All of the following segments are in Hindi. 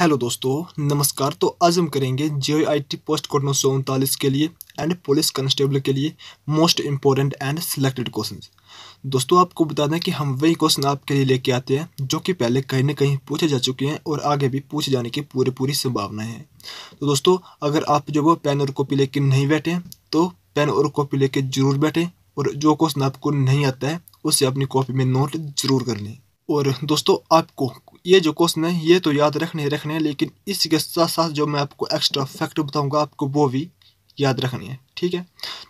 हेलो दोस्तों नमस्कार तो आज हम करेंगे J I T post code नौ सौ उनतालीस के लिए एंड पुलिस कांस्टेबल के लिए most important and selected question दोस्तों आपको बता दें कि हम वही क्वेश्चन आपके लिए लेके आते हैं जो कि पहले कहीं ना कहीं पूछे जा चुके हैं और आगे भी पूछे जाने की पूरी पूरी संभावनाएं हैं तो दोस्तों अगर आप जो वो पेन और कॉपी लेके नहीं बैठे तो पेन और कॉपी लेके जरूर बैठें और जो क्वेश्चन आपको नहीं आता है उसे अपनी कॉपी में नोट जरूर कर लें और दोस्तों आपको ये जो क्वेश्चन है ये तो याद रखने ही रखने हैं लेकिन इसके साथ साथ जो मैं आपको एक्स्ट्रा फैक्ट बताऊंगा आपको वो भी याद रखनी है ठीक है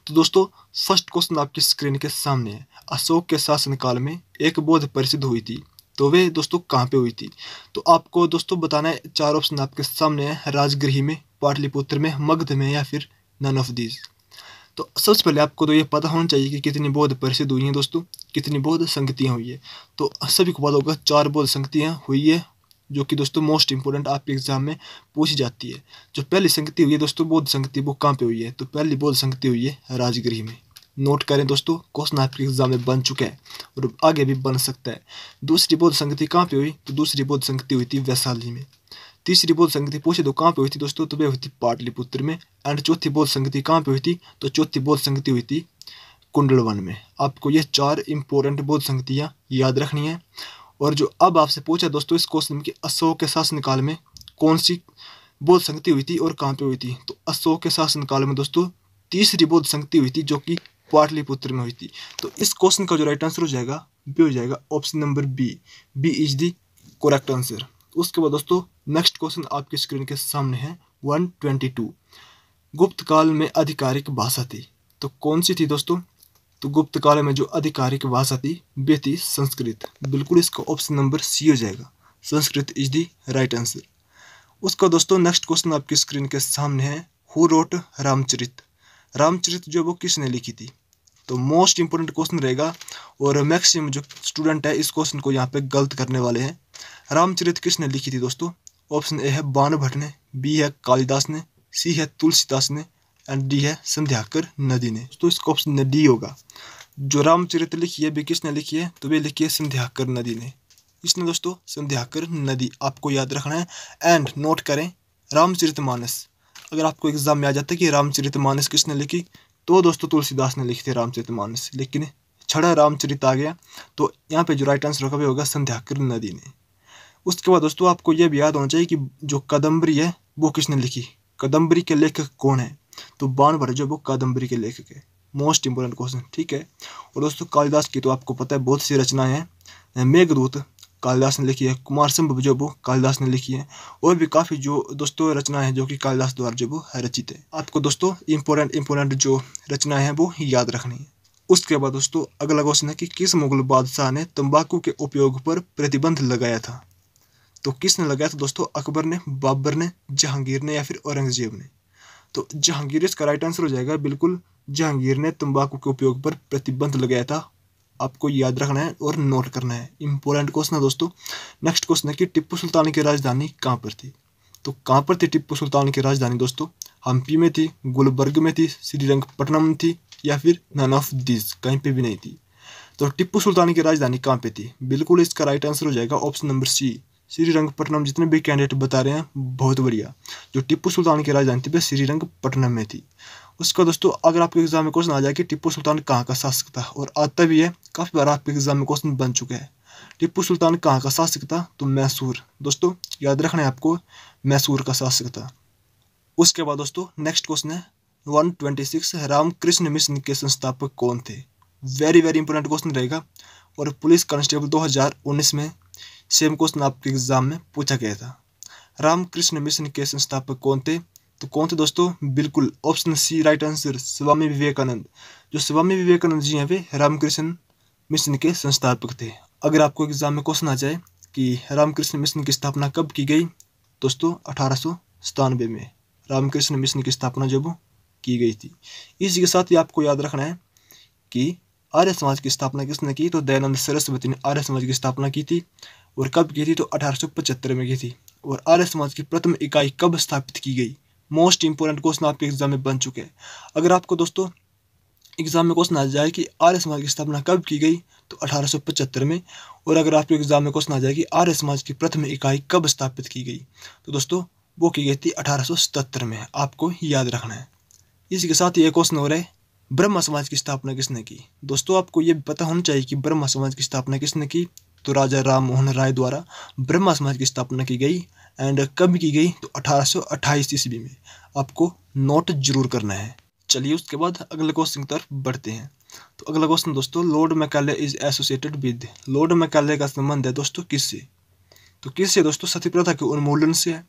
तो दोस्तों फर्स्ट क्वेश्चन आपकी स्क्रीन के सामने है अशोक के शासनकाल में एक बोध परिषद हुई थी तो वे दोस्तों कहाँ पे हुई थी तो आपको दोस्तों बताना है चार ऑप्शन आपके सामने है राजगृह में पाटलिपुत्र में मगध में या फिर नन ऑफ दीज तो सबसे पहले आपको तो ये पता होना चाहिए कि कितनी बौद्ध परिषद हुई हैं दोस्तों कितनी बौद्ध संगतियाँ हुई है तो सभी को पता होगा चार बौद्ध संगतियाँ हुई है जो कि दोस्तों मोस्ट इंपॉर्टेंट आपके एग्जाम में पूछी जाती है जो पहली संगति हुई है दोस्तों बौद्ध संगति वो कहाँ पे हुई है तो पहली बौद्ध संगति हुई है राजगृह में नोट करें दोस्तों क्वेश्चन आपके एग्जाम में बन चुका है और आगे भी बन सकता है दूसरी बौद्ध संगति कहाँ पे हुई तो दूसरी बौद्ध संगति हुई थी वैशाली में तीसरी बोध संगति पूछे तो कहाँ पे हुई थी दोस्तों तो वे हुई थी पाटलिपुत्र में एंड चौथी बोध संगति कहाँ पे हुई थी तो चौथी बोध संगति हुई थी कुंडलवन में आपको ये चार इंपॉर्टेंट बोध संगतियाँ याद रखनी है और जो अब आपसे पूछा दोस्तों इस क्वेश्चन में अशोक के शासनकाल में कौन सी बोध संगति हुई थी और कहाँ पे हुई थी तो अशोक के शासनकाल में दोस्तों तीसरी बोध संगति हुई थी जो कि पाटलिपुत्र में हुई थी तो इस क्वेश्चन का जो राइट आंसर हो जाएगा वे हो जाएगा option number B B is the correct answer उसके बाद दोस्तों नेक्स्ट क्वेश्चन आपकी स्क्रीन के सामने है 122 गुप्त काल में आधिकारिक भाषा थी तो कौन सी थी दोस्तों तो गुप्त काल में जो आधिकारिक भाषा थी वे थी संस्कृत बिल्कुल इसका ऑप्शन नंबर सी हो जाएगा Sanskrit is the right answer उसका दोस्तों नेक्स्ट क्वेश्चन आपकी स्क्रीन के सामने है हु रोट रामचरित रामचरित जो वो किसने लिखी थी तो मोस्ट इंपॉर्टेंट क्वेश्चन रहेगा और मैक्सिमम जो स्टूडेंट है इस क्वेश्चन को यहाँ पे गलत करने वाले हैं रामचरित किसने लिखी थी दोस्तों ऑप्शन ए है बान भट्ट ने बी है कालिदास ने सी है तुलसीदास ने एंड डी है संध्याकर नदी ने तो इसका ऑप्शन डी होगा जो रामचरित लिखी है भी किसने लिखी है तो वे लिखी है संध्याकर नदी ने इसने दोस्तों संध्याकर नदी आपको याद रखना है एंड नोट करें रामचरित मानस अगर आपको एग्जाम में आ जाता है कि रामचरित मानस किसने लिखी तो दोस्तों तुलसीदास ने लिखी थी रामचरित मानस लेकिन छड़ा रामचरित आ गया तो यहाँ पे जो राइट आंसर होगा वह होगा संध्याकर नदी ने उसके बाद दोस्तों आपको यह भी याद होना चाहिए कि जो कादम्बरी है वो किसने लिखी कादम्बरी के लेखक कौन तो है तो बाण जो वो कादम्बरी के लेखक है मोस्ट इम्पोर्टेंट क्वेश्चन ठीक है और दोस्तों कालिदास की तो आपको पता है बहुत सी रचनाएं हैं मेघदूत कालिदास ने लिखी है कुमार संभव जो वो कालिदास ने लिखी है और भी काफ़ी जो दोस्तों रचनाएं हैं जो कि कालिदास द्वारा जो वो रचित है आपको दोस्तों इम्पोर्टेंट इम्पोर्टेंट जो रचनाएं हैं वो याद रखनी है उसके बाद दोस्तों अगला क्वेश्चन है कि किस मुगल बादशाह ने तंबाकू के उपयोग पर प्रतिबंध लगाया था तो किसने लगाया था दोस्तों अकबर ने बाबर ने जहांगीर ने या फिर औरंगजेब ने तो जहांगीर इसका राइट आंसर हो जाएगा बिल्कुल जहांगीर ने तंबाकू के उपयोग पर प्रतिबंध लगाया था आपको याद रखना है और नोट करना है इंपॉर्टेंट क्वेश्चन है दोस्तों नेक्स्ट क्वेश्चन है कि टिप्पू सुल्तान की राजधानी कहाँ पर थी तो कहाँ पर थी टिप्पू सुल्तान की राजधानी दोस्तों हम्पी में थी गुलबर्ग में थी श्रीरंगपट्टनम थी या फिर नन ऑफ दिस कहीं पर भी नहीं थी तो टिप्पू सुल्तान की राजधानी कहाँ पे थी बिल्कुल इसका राइट आंसर हो जाएगा ऑप्शन नंबर सी श्रीरंगपट्टनम जितने भी कैंडिडेट बता रहे हैं बहुत बढ़िया जो टिप्पू सुल्तान की राजधानी थी श्रीरंगपट्टनम में थी उसका दोस्तों अगर आपके एग्जाम में क्वेश्चन आ जाए कि टिप्पू सुल्तान कहाँ का शासक था और आता भी है काफ़ी बार आपके एग्जाम में क्वेश्चन बन चुके हैं टिप्पू सुल्तान कहाँ का शासक था तो मैसूर दोस्तों याद रखना है आपको मैसूर का शासक था उसके बाद दोस्तों नेक्स्ट क्वेश्चन है one twenty six Ramakrishna Mission के संस्थापक कौन थे वेरी वेरी इंपॉर्टेंट क्वेश्चन रहेगा और पुलिस कांस्टेबल उन्नीस में सेम क्वेश्चन आपके एग्जाम में पूछा गया था रामकृष्ण मिशन के संस्थापक कौन थे तो कौन थे दोस्तों बिल्कुल option C right answer Swami Vivekananda जो स्वामी विवेकानंद जी हैं वे रामकृष्ण मिशन के संस्थापक थे अगर आपको एग्जाम में क्वेश्चन आ जाए कि रामकृष्ण मिशन की स्थापना कब की गई दोस्तों अठारह में रामकृष्ण मिशन की स्थापना जब की गई थी इसी के साथ ही आपको याद रखना है कि आर्य समाज की स्थापना किसने की तो दयानंद सरस्वती ने आर्य समाज की स्थापना की थी और कब की थी तो अठारह में की थी और आर्य समाज की प्रथम इकाई कब स्थापित की गई मोस्ट इंपॉर्टेंट क्वेश्चन आपके एग्जाम में बन चुके हैं अगर आपको दोस्तों एग्जाम में क्वेश्चन आ जाए कि आर्य समाज की स्थापना कब की गई तो अठारह में और अगर आपके एग्जाम में क्वेश्चन आ जाए कि आर्य समाज की प्रथम इकाई कब स्थापित की गई तो दोस्तों वो की गई थी अठारह में आपको याद रखना है इसी के साथ ये क्वेश्चन हो रहे है ब्रह्म समाज की स्थापना किसने की दोस्तों आपको ये पता होना चाहिए कि ब्रह्म समाज की स्थापना किसने की तो राजा राम मोहन राय द्वारा ब्रह्मा समाज की स्थापना की गई एंड कब की गई तो अठारह ईस्वी में आपको नोट जरूर करना है चलिए उसके बाद अगले क्वेश्चन की तरफ बढ़ते हैं तो अगला क्वेश्चन दोस्तों Lord Macaulay is associated with Lord Macaulay का संबंध है दोस्तों किससे तो किससे दोस्तों सती प्रथा के उन्मूलन से है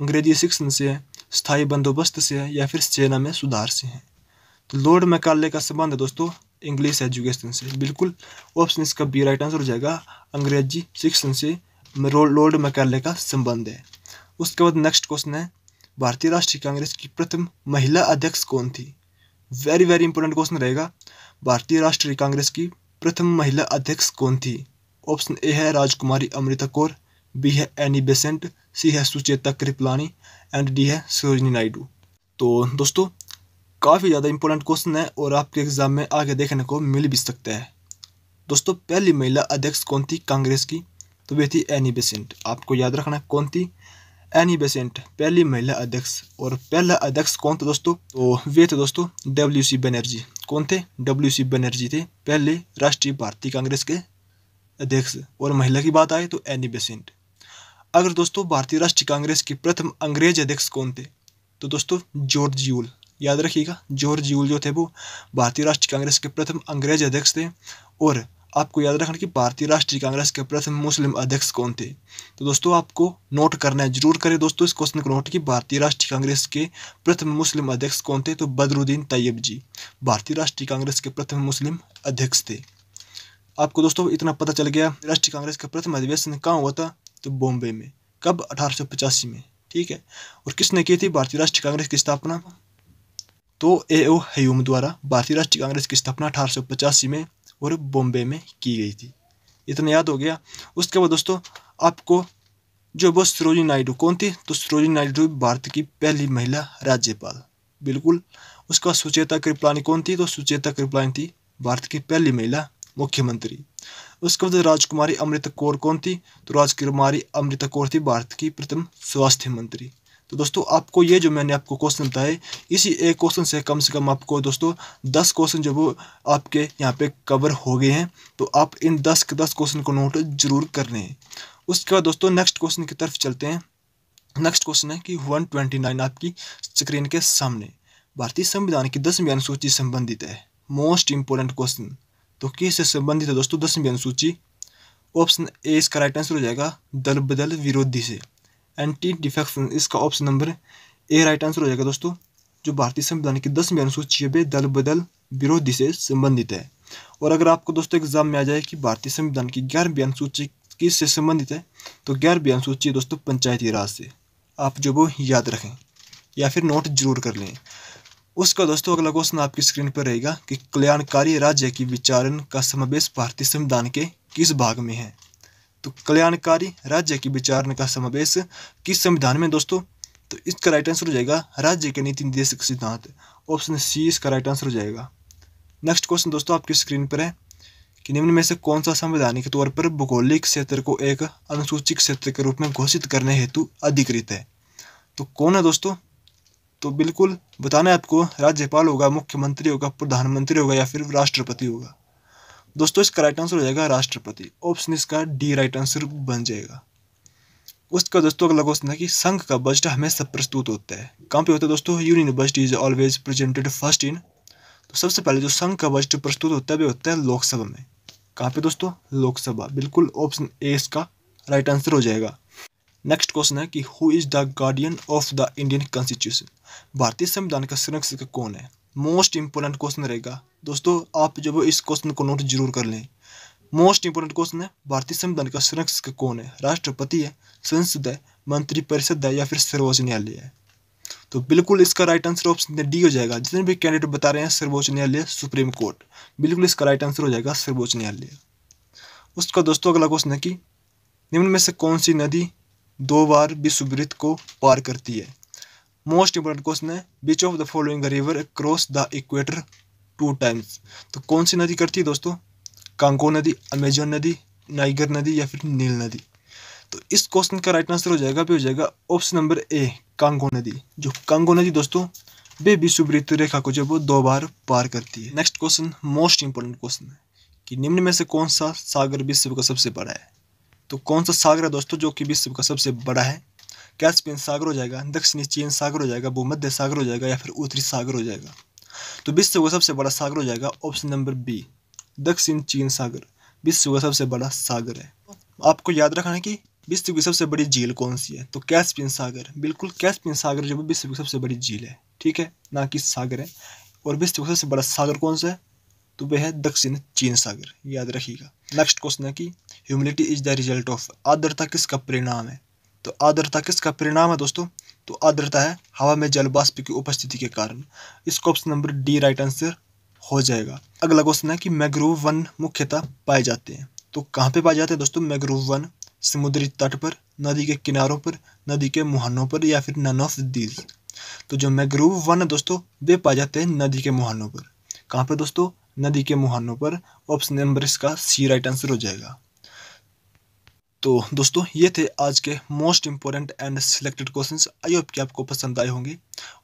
अंग्रेजी शिक्षण से है स्थायी बंदोबस्त से है या फिर सेना में सुधार से है तो लॉर्ड मैकाले का संबंध है दोस्तों इंग्लिश एजुकेशन से बिल्कुल ऑप्शन इसका बी राइट आंसर हो जाएगा अंग्रेजी शिक्षण से लॉर्ड मैकाले का संबंध है उसके बाद नेक्स्ट क्वेश्चन है भारतीय राष्ट्रीय कांग्रेस की प्रथम महिला अध्यक्ष कौन थी वेरी वेरी इंपॉर्टेंट क्वेश्चन रहेगा भारतीय राष्ट्रीय कांग्रेस की प्रथम महिला अध्यक्ष कौन थी ऑप्शन ए है राजकुमारी अमृता कौर बी है एनी बेसेंट सी है सुचेता कृपलानी एंड डी है सरोजनी नायडू तो दोस्तों काफ़ी ज़्यादा इंपॉर्टेंट क्वेश्चन है और आपके एग्ज़ाम में आगे देखने को मिल भी सकता है दोस्तों पहली महिला अध्यक्ष कौन थी कांग्रेस की तो वे थी एनी बेसेंट आपको याद रखना कौन थी एनी बेसेंट पहली महिला अध्यक्ष और पहला अध्यक्ष कौन था दोस्तों तो वे थे दोस्तों डब्ल्यू सी बनर्जी कौन थे डब्ल्यू सी बनर्जी थे पहले राष्ट्रीय भारतीय कांग्रेस के अध्यक्ष और महिला की बात आए तो एनी बेसेंट अगर दोस्तों भारतीय राष्ट्रीय कांग्रेस की प्रथम अंग्रेज अध्यक्ष कौन थे तो दोस्तों जॉर्ज यूल याद रखिएगा जॉर्ज यूल जो थे वो भारतीय राष्ट्रीय कांग्रेस के प्रथम अंग्रेज अध्यक्ष थे और आपको याद रखना कि भारतीय राष्ट्रीय कांग्रेस के प्रथम मुस्लिम अध्यक्ष कौन थे तो दोस्तों आपको नोट करना है जरूर करें दोस्तों इस क्वेश्चन को नोट कि भारतीय राष्ट्रीय कांग्रेस के प्रथम मुस्लिम अध्यक्ष कौन थे तो बदरुद्दीन तैयब जी भारतीय राष्ट्रीय कांग्रेस के प्रथम मुस्लिम अध्यक्ष थे आपको दोस्तों इतना पता चल गया राष्ट्रीय कांग्रेस का प्रथम अधिवेशन कहाँ हुआ था तो बॉम्बे में कब अठारह में ठीक है और किसने की थी भारतीय राष्ट्रीय कांग्रेस की स्थापना तो ए ओ हयूम द्वारा भारतीय राष्ट्रीय कांग्रेस की स्थापना अठारह में और बॉम्बे में की गई थी इतना याद हो गया उसके बाद दोस्तों आपको जो वो सरोजी नायडू कौन थी तो सरोजी नायडू भारत की पहली महिला राज्यपाल बिल्कुल उसका सुचेता कृपलानी कौन थी तो सुचेता कृपलानी थी भारत की पहली महिला मुख्यमंत्री उसके बाद राजकुमारी अमृत कौर कौन थी तो राजकुमारी अमृत कौर थी भारत की प्रथम स्वास्थ्य मंत्री तो दोस्तों आपको ये जो मैंने आपको क्वेश्चन बताए इसी एक क्वेश्चन से कम से कम आपको दोस्तों दस क्वेश्चन जो वो आपके यहाँ पे कवर हो गए हैं तो आप इन दस के दस क्वेश्चन को नोट जरूर कर लें उसके बाद दोस्तों नेक्स्ट क्वेश्चन की तरफ चलते हैं नेक्स्ट क्वेश्चन है कि वन आपकी स्क्रीन के सामने भारतीय संविधान की दसवीं अनुसूची संबंधित है मोस्ट इंपोर्टेंट क्वेश्चन तो किस से संबंधित है दोस्तों दसवीं अनुसूची ऑप्शन ए इसका राइट आंसर हो जाएगा दल बदल विरोधी से एंटी डिफेक्शन इसका option number A right answer हो जाएगा दोस्तों जो भारतीय संविधान की दसवीं अनुसूची है दल बदल विरोधी से संबंधित है और अगर आपको दोस्तों एग्जाम में आ जाए कि भारतीय संविधान की ग्यारहवीं अनुसूची किस से संबंधित है तो ग्यारहवीं अनुसूची दोस्तों पंचायती राज से आप जो वो याद रखें या फिर नोट जरूर कर लें उसका दोस्तों अगला क्वेश्चन आपकी स्क्रीन पर रहेगा कि कल्याणकारी राज्य की विचारण का समावेश भारतीय संविधान के किस भाग में है तो कल्याणकारी राज्य की विचार का समावेश किस संविधान में दोस्तों तो इसका राइट आंसर हो जाएगा राज्य के नीति निर्देशक सिद्धांत ऑप्शन सी इसका राइट आंसर हो जाएगा नेक्स्ट क्वेश्चन दोस्तों आपकी स्क्रीन पर है कि निम्न में से कौन सा संवैधानिक तौर पर भौगोलिक क्षेत्र को एक अनुसूचित क्षेत्र के रूप में घोषित करने हेतु अधिकृत है तो कौन है दोस्तों तो बिल्कुल बताना है आपको राज्यपाल होगा मुख्यमंत्री होगा प्रधानमंत्री होगा या फिर राष्ट्रपति होगा दोस्तों इसका राइट आंसर हो जाएगा राष्ट्रपति ऑप्शन इसका डी राइट आंसर बन जाएगा उसका दोस्तों अगला क्वेश्चन है कि संघ का बजट हमेशा प्रस्तुत होता है कहाँ पे होता है दोस्तों union budget is always presented first in तो सबसे पहले जो संघ का बजट प्रस्तुत होता है वे होता है लोकसभा में कहाँ पे दोस्तों लोकसभा बिल्कुल ऑप्शन ए इसका राइट आंसर हो जाएगा नेक्स्ट क्वेश्चन है कि who is the guardian of the Indian constitution भारतीय संविधान का संरक्षक कौन है मोस्ट इंपॉर्टेंट क्वेश्चन रहेगा दोस्तों आप जब इस क्वेश्चन को नोट जरूर कर लें मोस्ट इंपॉर्टेंट क्वेश्चन है भारतीय संविधान का संरक्षक कौन है राष्ट्रपति है संसद है मंत्रिपरिषद है या फिर सर्वोच्च न्यायालय है तो बिल्कुल इसका राइट आंसर ऑप्शन डी हो जाएगा जितने भी कैंडिडेट बता रहे हैं सर्वोच्च न्यायालय सुप्रीम कोर्ट बिल्कुल इसका राइट आंसर हो जाएगा सर्वोच्च न्यायालय उसका दोस्तों अगला क्वेश्चन है कि निम्न में से कौन सी नदी दो बार विश्वविद को पार करती है मोस्ट इंपॉर्टेंट क्वेश्चन है which of the following river cross the equator two times तो कौन सी नदी करती है दोस्तों कांगो नदी अमेजन नदी नाइगर नदी या फिर नील नदी तो इस क्वेश्चन का राइट आंसर हो जाएगा भी हो जाएगा ऑप्शन नंबर ए कांगो नदी जो कांगो नदी दोस्तों बे विषुवृत्त रेखा को जब वो दो बार पार करती है next question most important question है कि निम्न में से कौन सा सागर विश्व का सबसे बड़ा है तो कौन सा सागर है दोस्तों जो कि विश्व का सबसे बड़ा है कैस्पियन सागर हो जाएगा दक्षिणी चीन सागर हो जाएगा भूमध्य सागर हो जाएगा या फिर उत्तरी सागर हो जाएगा तो विश्व का सबसे बड़ा सागर हो जाएगा ऑप्शन नंबर बी दक्षिण चीन सागर विश्व का सबसे बड़ा सागर है आपको याद रखना है कि विश्व की सबसे बड़ी झील कौन सी है तो कैस्पियन सागर बिल्कुल कैस्पियन सागर जो विश्व की सबसे बड़ी झील है ठीक है ना कि सागर है और विश्व का सबसे बड़ा सागर कौन सा है तो वह है दक्षिण चीन सागर याद रखिएगा नेक्स्ट क्वेश्चन है कि humility is the result of आर्द्रता किसका परिणाम है तो आर्द्रता किसका परिणाम है दोस्तों तो आर्द्रता है हवा में जल बाष्प की उपस्थिति के कारण इसका option number D right answer हो जाएगा अगला क्वेश्चन है कि मैग्रोव वन मुख्यतः पाए जाते हैं तो कहाँ पे पाए जाते हैं दोस्तों मैग्रोव वन समुद्री तट पर नदी के किनारों पर नदी के मुहानों पर या फिर नन ऑफ दीज तो जो मैग्रोव वन है दोस्तों वे पाए जाते हैं नदी के मुहानों पर कहाँ पर दोस्तों नदी के मुहानों पर ऑप्शन नंबर इसका सी राइट आंसर हो जाएगा तो दोस्तों ये थे आज के most important and selected questions I hope कि आपको पसंद आए होंगे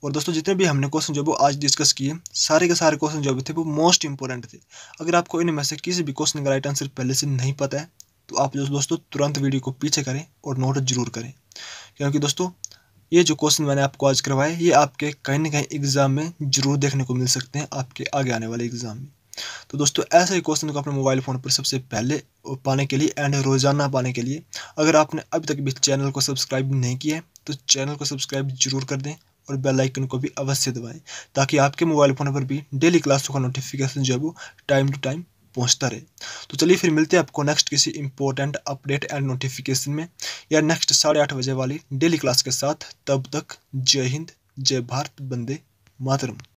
और दोस्तों जितने भी हमने क्वेश्चन जो वो आज डिस्कस किए सारे के सारे क्वेश्चन जो भी थे वो मोस्ट इंपॉर्टेंट थे अगर आपको इनमें से किसी भी क्वेश्चन का राइट आंसर पहले से नहीं पता है तो आप जो दोस्तों तुरंत वीडियो को पीछे करें और नोट जरूर करें क्योंकि दोस्तों ये जो क्वेश्चन मैंने आपको आज करवाए ये आपके कहीं ना कहीं एग्ज़ाम में ज़रूर देखने को मिल सकते हैं आपके आगे आने वाले एग्ज़ाम में तो दोस्तों ऐसे ही क्वेश्चन को अपने मोबाइल फ़ोन पर सबसे पहले पाने के लिए एंड रोज़ाना पाने के लिए अगर आपने अभी तक भी चैनल को सब्सक्राइब नहीं किया है तो चैनल को सब्सक्राइब जरूर कर दें और बेल आइकन को भी अवश्य दबाएं ताकि आपके मोबाइल फ़ोन पर भी डेली क्लासों का नोटिफिकेशन जो है वो टाइम टू टाइम पहुँचता रहे तो चलिए फिर मिलते हैं आपको नेक्स्ट किसी इंपॉर्टेंट अपडेट एंड नोटिफिकेशन में या नेक्स्ट साढ़े आठ बजे वाली डेली क्लास के साथ तब तक जय हिंद जय भारत बंदे मातरम